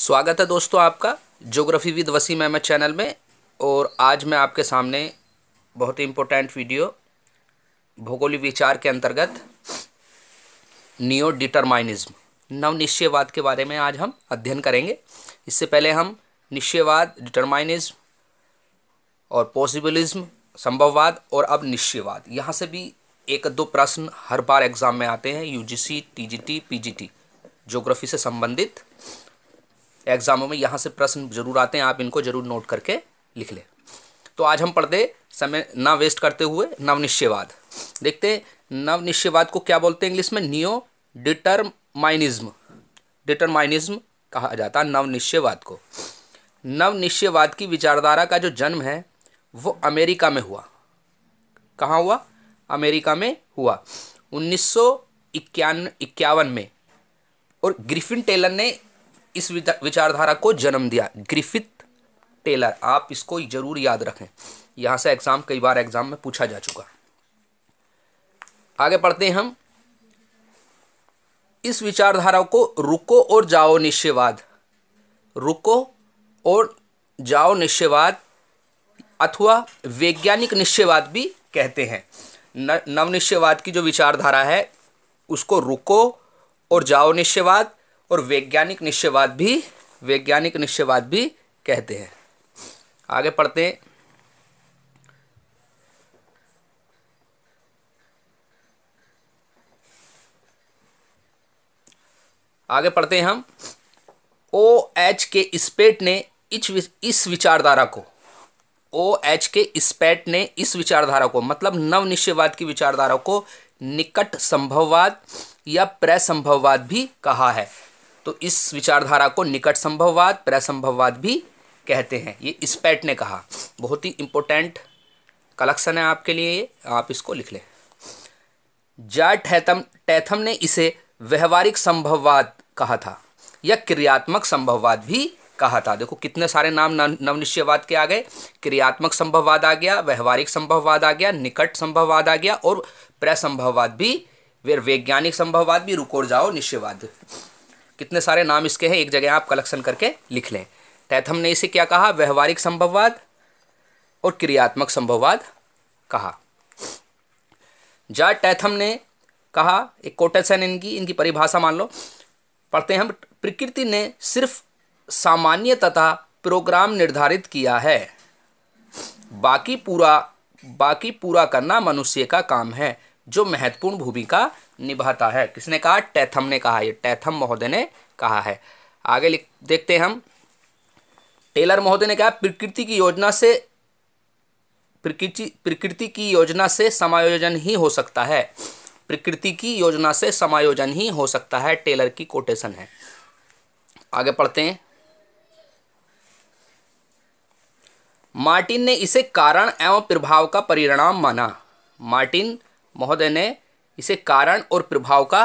स्वागत है दोस्तों आपका geography with Waseem Ahmad channel में और आज मैं आपके सामने बहुत ही इम्पोर्टेंट वीडियो भौगोलिक विचार के अंतर्गत नियो डिटरमाइनिज्म नवनिश्चयवाद के बारे में आज हम अध्ययन करेंगे इससे पहले हम निश्चयवाद डिटरमाइनिज्म और पॉसिबलिज्म संभववाद और अब निश्चयवाद यहाँ से भी एक दो प्रश्न हर बार एग्ज़ाम में आते हैं यूजीसी टीजीटी पीजीटी ज्योग्राफी से संबंधित एग्ज़ामों में यहाँ से प्रश्न जरूर आते हैं आप इनको जरूर नोट करके लिख लें तो आज हम पढ़ते समय ना वेस्ट करते हुए नवनिश्चयवाद देखते हैं नवनिश्चयवाद को क्या बोलते हैं इंग्लिश में नियो डिटरमाइनिज्म डिटरमाइनिज्म कहा जाता है नवनिश्चयवाद को नवनिश्चयवाद की विचारधारा का जो जन्म है वो अमेरिका में हुआ कहाँ हुआ अमेरिका में हुआ उन्नीस सौ इक्यावन में और ग्रिफिन टेलर ने इस विचारधारा को जन्म दिया ग्रिफिथ टेलर आप इसको जरूर याद रखें यहां से एग्ज़ाम कई बार एग्ज़ाम में पूछा जा चुका आगे पढ़ते हैं हम इस विचारधारा को रुको और जाओ निश्चयवाद रुको और जाओ निश्चयवाद अथवा वैज्ञानिक निश्चयवाद भी कहते हैं नवनिश्चयवाद की जो विचारधारा है उसको रुको और जाओ निश्चयवाद और वैज्ञानिक निश्चयवाद भी वैज्ञानिक निश्चयवाद भी कहते हैं आगे पढ़ते हैं आगे पढ़ते हैं हम ओ एच के स्पेट ने इस विचारधारा को ओ एच के स्पेट ने इस विचारधारा को मतलब नवनिश्चयवाद की विचारधारा को निकट संभववाद या प्रसंभववाद भी कहा है तो इस विचारधारा को निकट संभववाद प्रसंभववाद भी कहते हैं ये स्पैट ने कहा बहुत ही इंपॉर्टेंट कलेक्शन है आपके लिए ये आप इसको लिख लें जा टैथम टैथम ने इसे व्यवहारिक संभववाद कहा था या क्रियात्मक संभववाद भी कहा था देखो कितने सारे नाम नवनिश्चयवाद के आ गए क्रियात्मक संभववाद आ गया व्यवहारिक संभववाद आ गया निकट संभववाद आ गया और प्रसंभववाद भी वैज्ञानिक संभववाद भी रुकोर जाओ निश्चयवाद कितने सारे नाम इसके हैं एक जगह आप कलेक्शन करके लिख लें टैथम ने इसे क्या कहा व्यवहारिक संभववाद और क्रियात्मक संभववाद कहा जा टैथम ने कहा एक कोटेशन इनकी इनकी परिभाषा मान लो पढ़ते हैं हम प्रकृति ने सिर्फ सामान्य तथा प्रोग्राम निर्धारित किया है बाकी पूरा बाकी पूरा करना मनुष्य का काम है जो महत्वपूर्ण भूमिका निभाता है किसने कहा टैथम ने कहा ये टैथम महोदय ने कहा है आगे देखते हैं हम टेलर महोदय ने कहा प्रकृति की योजना से प्रकृति प्रकृति की योजना से समायोजन ही हो सकता है प्रकृति की योजना से समायोजन ही हो सकता है टेलर की कोटेशन है आगे पढ़ते हैं मार्टिन ने इसे कारण एवं प्रभाव का परिणाम माना मार्टिन महोदय ने इसे कारण और प्रभाव का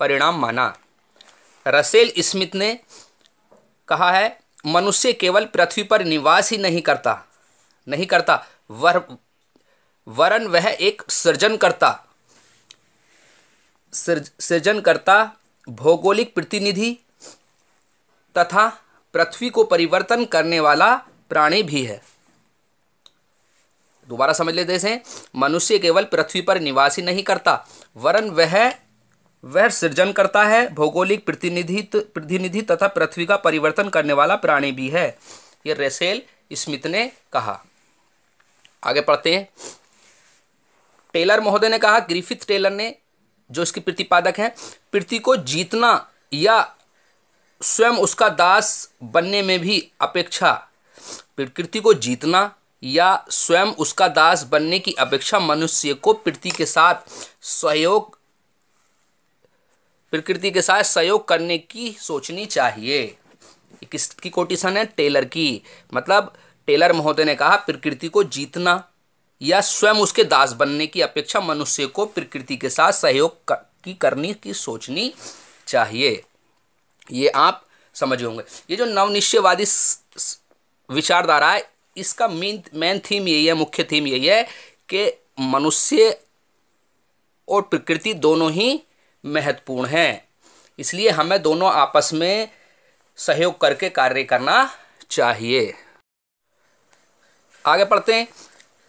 परिणाम माना रसेल स्मिथ ने कहा है मनुष्य केवल पृथ्वी पर निवास ही नहीं करता नहीं करता वर वरन वह एक सृजन करता सृजन करता भौगोलिक प्रतिनिधि तथा पृथ्वी को परिवर्तन करने वाला प्राणी भी है दोबारा समझ लेते हैं मनुष्य केवल पृथ्वी पर निवासी नहीं करता वरन वह वह सृजन करता है भौगोलिक प्रतिनिधि प्रतिनिधि तथा पृथ्वी का परिवर्तन करने वाला प्राणी भी है ये रेसेल स्मिथ ने कहा आगे पढ़ते हैं टेलर महोदय ने कहा ग्रीफित टेलर ने जो इसके प्रतिपादक हैं पृथ्वी को जीतना या स्वयं उसका दास बनने में भी अपेक्षा प्रकृति को जीतना या स्वयं उसका दास बनने की अपेक्षा मनुष्य को प्रति के साथ सहयोग प्रकृति के साथ सहयोग करने की सोचनी चाहिए किसकी कोटिशन है टेलर की मतलब टेलर महोदय ने कहा प्रकृति को जीतना या स्वयं उसके दास बनने की अपेक्षा मनुष्य को प्रकृति के साथ सहयोग कर, की करने की सोचनी चाहिए ये आप समझ होंगे ये जो नवनिश्चयवादी विचारधारा है इसका मेन मेन थीम यही है मुख्य थीम यही है कि मनुष्य और प्रकृति दोनों ही महत्वपूर्ण हैं इसलिए हमें दोनों आपस में सहयोग करके कार्य करना चाहिए आगे पढ़ते हैं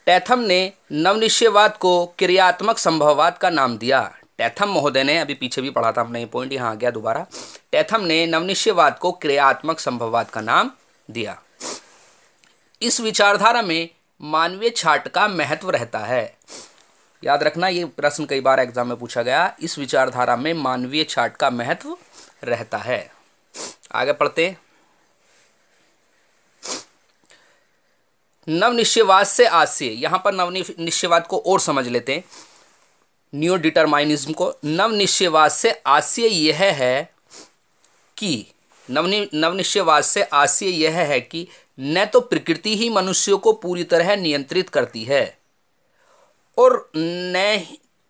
टैथम ने नवनिश्चयवाद को क्रियात्मक संभववाद का नाम दिया टैथम महोदय ने अभी पीछे भी पढ़ा था हमने ये पॉइंट यहाँ आ गया दोबारा टैथम ने नवनिश्चयवाद को क्रियात्मक संभववाद का नाम दिया इस विचारधारा में मानवीय छाट का महत्व रहता है याद रखना ये प्रश्न कई बार एग्जाम में पूछा गया इस विचारधारा में मानवीय छाट का महत्व रहता है आगे पढ़ते नवनिश्चयवाद से से यहां पर नवनिश्चयवाद को और समझ लेते हैं न्यू डिटरमाइनिज्म को नवनिश्चयवाद से आशय यह है कि नवनी नवनिश्चयवाद से आशय यह है कि न तो प्रकृति ही मनुष्यों को पूरी तरह नियंत्रित करती है और न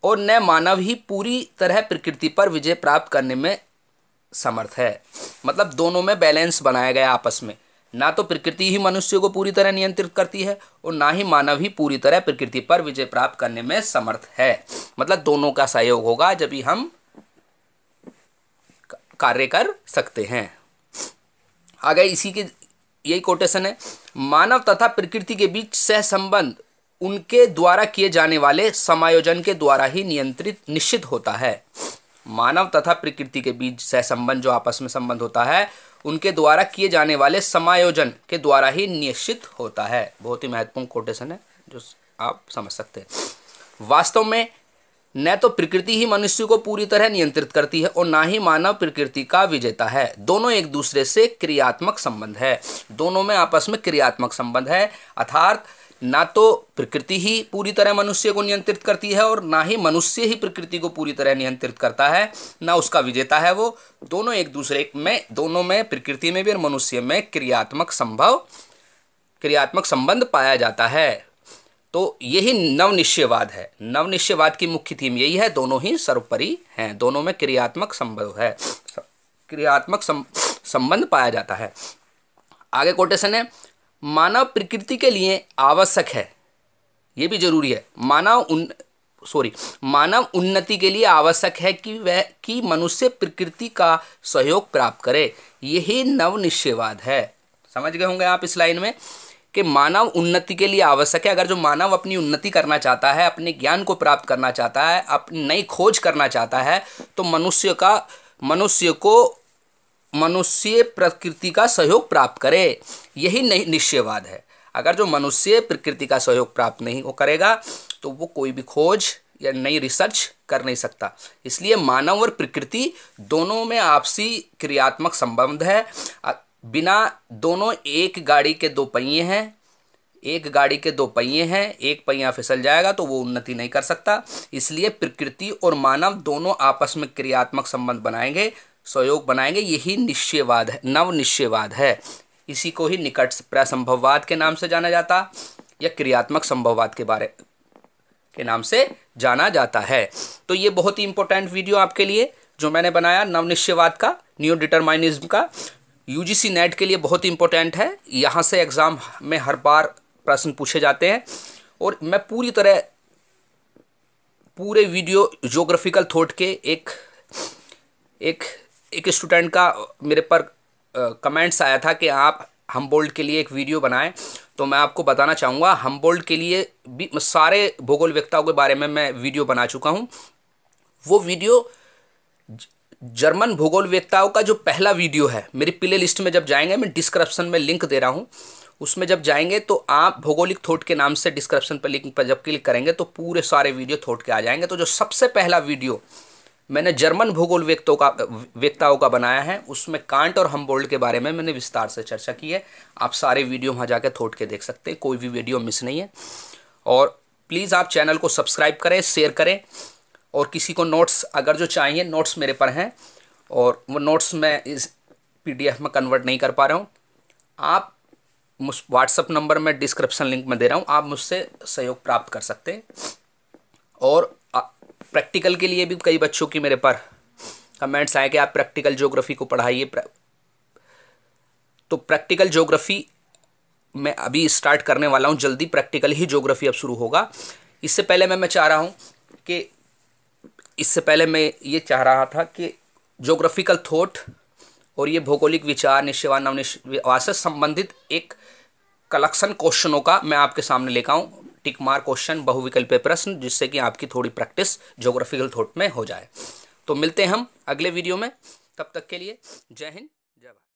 और न मानव ही पूरी तरह प्रकृति पर विजय प्राप्त करने में समर्थ है मतलब दोनों में बैलेंस बनाया गया आपस में ना तो प्रकृति ही मनुष्य को पूरी तरह नियंत्रित करती है और ना ही मानव ही पूरी तरह प्रकृति पर विजय प्राप्त करने में समर्थ है मतलब दोनों का सहयोग होगा जब ही हम कार्य कर सकते हैं आगे इसी के यही कोटेशन है मानव तथा प्रकृति के बीच सह संबंध उनके द्वारा किए जाने वाले समायोजन के द्वारा ही नियंत्रित निश्चित होता है मानव तथा प्रकृति के बीच सह संबंध जो आपस में संबंध होता है उनके द्वारा किए जाने वाले समायोजन के द्वारा ही निश्चित होता है बहुत ही महत्वपूर्ण कोटेशन है जो आप समझ सकते हैं वास्तव में न तो प्रकृति ही मनुष्य को पूरी तरह नियंत्रित करती है और ना ही मानव प्रकृति का विजेता है दोनों एक दूसरे से क्रियात्मक संबंध है दोनों में आपस में क्रियात्मक संबंध है अर्थात ना तो प्रकृति ही पूरी तरह मनुष्य को नियंत्रित करती है और ना ही मनुष्य ही प्रकृति को पूरी तरह नियंत्रित करता है ना उसका विजेता है वो दोनों एक दूसरे में दोनों में प्रकृति में भी और मनुष्य में क्रियात्मक संभव क्रियात्मक संबंध पाया जाता है तो यही नवनिश्चयवाद है नवनिश्चयवाद की मुख्य थीम यही है दोनों ही सर्वोपरि हैं दोनों में क्रियात्मक संबंध है क्रियात्मक संबंध पाया जाता है आगे कोटेशन है मानव प्रकृति के लिए आवश्यक है ये भी जरूरी है मानव उन सॉरी मानव उन्नति के लिए आवश्यक है कि वह कि मनुष्य प्रकृति का सहयोग प्राप्त करे यही नवनिश्चयवाद है समझ गए होंगे आप इस लाइन में कि मानव उन्नति के लिए आवश्यक है अगर जो मानव अपनी उन्नति करना चाहता है अपने ज्ञान को प्राप्त करना चाहता है अपनी नई खोज करना चाहता है तो मनुष्य का मनुष्य को मनुष्य प्रकृति का सहयोग प्राप्त करे यही नहीं निश्चयवाद है अगर जो मनुष्य प्रकृति का सहयोग प्राप्त नहीं वो करेगा तो वो कोई भी खोज या नई रिसर्च कर नहीं सकता इसलिए मानव और प्रकृति दोनों में आपसी क्रियात्मक संबंध है बिना दोनों एक गाड़ी के दो पहिए हैं एक गाड़ी के दो पहिए हैं एक पहिया फिसल जाएगा तो वो उन्नति नहीं कर सकता इसलिए प्रकृति और मानव दोनों आपस में क्रियात्मक संबंध बनाएंगे सहयोग बनाएंगे यही निश्चयवाद है नव निश्चयवाद है इसी को ही निकट प्रसंभववाद के नाम से जाना जाता या क्रियात्मक संभववाद के बारे के नाम से जाना जाता है तो ये बहुत ही इंपॉर्टेंट वीडियो आपके लिए जो मैंने बनाया नवनिश्चयवाद का न्यू डिटरमाइनिज्म का यूजीसी नेट e के लिए बहुत इंपॉर्टेंट है यहाँ से एग्ज़ाम में हर बार प्रश्न पूछे जाते हैं और मैं पूरी तरह पूरे वीडियो जोग्राफिकल थॉट के एक एक एक स्टूडेंट का मेरे पर कमेंट्स आया था कि आप हम बोल्ड के लिए एक वीडियो बनाएं तो मैं आपको बताना चाहूँगा हम बोल्ड के लिए भी सारे भूगोल व्यक्ताओं के बारे में मैं वीडियो बना चुका हूँ वो वीडियो जर्मन भूगोल वेत्ताओं का जो पहला वीडियो है मेरी प्ले लिस्ट में जब जाएंगे मैं डिस्क्रिप्शन में लिंक दे रहा हूँ उसमें जब जाएंगे तो आप भौगोलिक थोट के नाम से डिस्क्रिप्शन पर लिंक पर जब क्लिक करेंगे तो पूरे सारे वीडियो थोट के आ जाएंगे तो जो सबसे पहला वीडियो मैंने जर्मन भूगोल व्यक्तों का व्यक्ताओं का बनाया है उसमें कांट और हम्बोल्ड के बारे में मैंने विस्तार से चर्चा की है आप सारे वीडियो वहाँ जाकर थोट के देख सकते हैं कोई भी वीडियो मिस नहीं है और प्लीज़ आप चैनल को सब्सक्राइब करें शेयर करें और किसी को नोट्स अगर जो चाहिए नोट्स मेरे पर हैं और वो नोट्स मैं इस पीडीएफ में कन्वर्ट नहीं कर पा रहा हूँ आप मुझ व्हाट्सअप नंबर में डिस्क्रिप्शन लिंक में दे रहा हूँ आप मुझसे सहयोग प्राप्त कर सकते हैं और प्रैक्टिकल के लिए भी कई बच्चों की मेरे पर कमेंट्स आए कि आप प्रैक्टिकल ज्योग्राफी को पढ़ाइए तो प्रैक्टिकल ज्योग्राफी मैं अभी स्टार्ट करने वाला हूँ जल्दी प्रैक्टिकल ही ज्योग्राफी अब शुरू होगा इससे पहले मैं मैं चाह रहा हूँ कि इससे पहले मैं ये चाह रहा था कि जोग्राफिकल थॉट और ये भौगोलिक विचार निश्चयवाद नवनिश्चयवाद से संबंधित एक कलेक्शन क्वेश्चनों का मैं आपके सामने लेकर आऊँ टिक मार क्वेश्चन बहुविकल्पीय प्रश्न जिससे कि आपकी थोड़ी प्रैक्टिस जोग्राफिकल थॉट में हो जाए तो मिलते हैं हम अगले वीडियो में तब तक के लिए जय हिंद